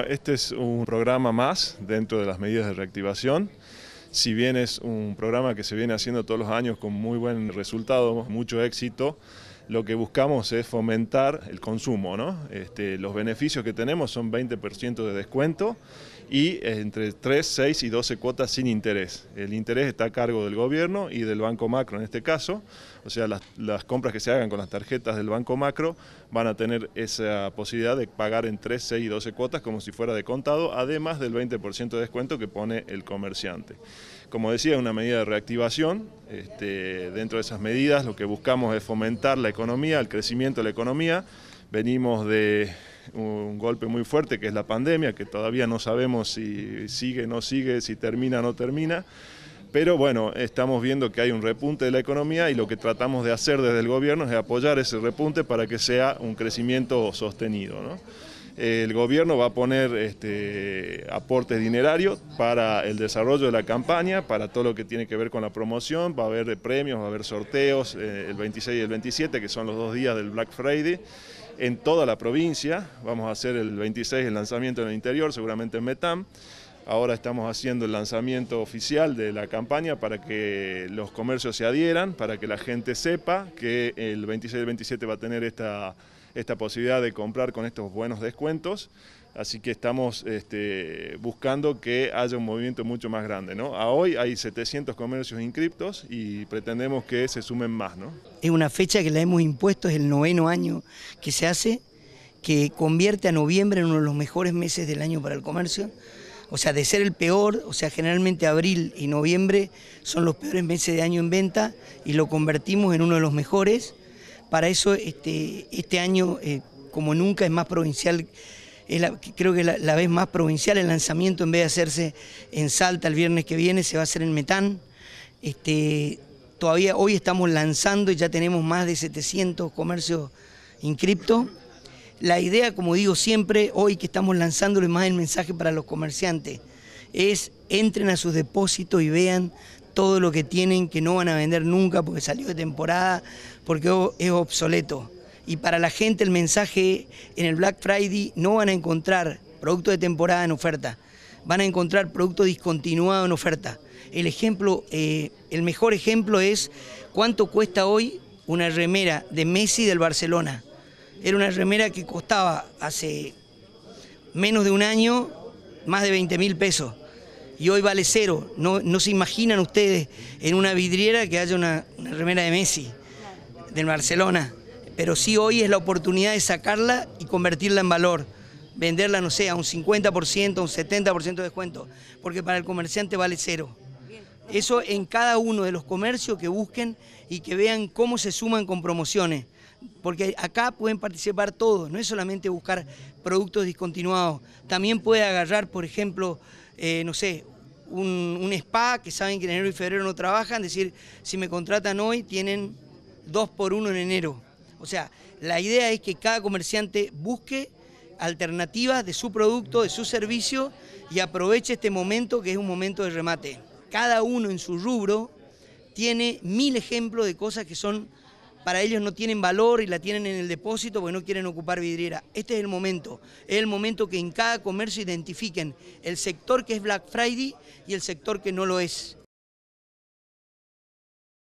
Ah, este es un programa más dentro de las medidas de reactivación. Si bien es un programa que se viene haciendo todos los años con muy buen resultado, mucho éxito, lo que buscamos es fomentar el consumo. ¿no? Este, los beneficios que tenemos son 20% de descuento y eh, entre 3, 6 y 12 cuotas sin interés. El interés está a cargo del gobierno y del Banco Macro en este caso, o sea, las, compras que se hagan con las tarjetas del Banco Macro van a tener esa posibilidad de pagar en 3, 6 y 12 cuotas como si fuera de contado, además del 20% de descuento que pone el comerciante. Como decía, una medida de reactivación este, dentro de esas medidas lo que buscamos es fomentar la economía, el crecimiento de la economía. Venimos de un golpe muy fuerte que es la pandemia, que todavía no sabemos si sigue, no sigue, si termina, no termina. Pero bueno, estamos viendo que hay un repunte de la economía y lo que tratamos de hacer desde el gobierno es apoyar ese repunte para que sea un crecimiento sostenido el gobierno va a poner este, aportes dinerarios para el desarrollo de la campaña, para todo lo que tiene que ver con la promoción, va a haber premios, va a haber sorteos eh, el 26 y el 27, que son los dos días del Black Friday, en toda la provincia, vamos a hacer el 26 el lanzamiento en el interior, seguramente en Metam, Ahora estamos haciendo el lanzamiento oficial de la campaña para que los comercios se adhieran, para que la gente sepa que el 26 y el 27 va a tener esta esta posibilidad de comprar con estos buenos descuentos. Así que estamos este, buscando que haya un movimiento mucho más grande. ¿no? A hoy hay 700 comercios inscriptos y pretendemos que se sumen más. ¿no? Es una fecha que la hemos impuesto, es el noveno año que se hace, que convierte a noviembre en uno de los mejores meses del año para el comercio. O sea, de ser el peor, o sea, generalmente abril y noviembre son los peores meses de año en venta y lo convertimos en uno de los mejores para eso este, este año, eh, como nunca, es más provincial. creo que la, vez más provincial el lanzamiento, en vez de hacerse en Salta el viernes que viene, se va a hacer en Metán. Este, todavía hoy estamos lanzando y ya tenemos más de 700 comercios inscriptos. La idea, como digo siempre, hoy que estamos lanzándole más el mensaje para los comerciantes, es entren a sus depósitos y vean todo lo que tienen que no van a vender nunca porque salió de temporada, porque es obsoleto. Y para la gente el mensaje en el Black Friday no van a encontrar producto de temporada en oferta, van a encontrar producto discontinuado en oferta. El ejemplo, eh, el mejor ejemplo es cuánto cuesta hoy una remera de Messi del Barcelona. Era una remera que costaba hace menos de un año más de 20 mil pesos y hoy vale cero. No, no se imaginan ustedes en una vidriera que haya una, remera de Messi, de Barcelona. Pero sí hoy es la oportunidad de sacarla y convertirla en valor. Venderla, no sé, a un 50%, a un 70% de descuento. Porque para el comerciante vale cero. Eso en cada uno de los comercios que busquen y que vean cómo se suman con promociones porque acá pueden participar todos, no es solamente buscar productos discontinuados, también puede agarrar, por ejemplo, eh, no sé, un, un, spa que saben que en enero y febrero no trabajan, decir, si me contratan hoy tienen dos por uno en enero. O sea, la idea es que cada comerciante busque alternativas de su producto, de su servicio y aproveche este momento que es un momento de remate. Cada uno en su rubro tiene mil ejemplos de cosas que son para ellos no tienen valor y la tienen en el depósito porque no quieren ocupar vidriera. Este es el momento, es el momento que en cada comercio identifiquen el sector que es Black Friday y el sector que no lo es.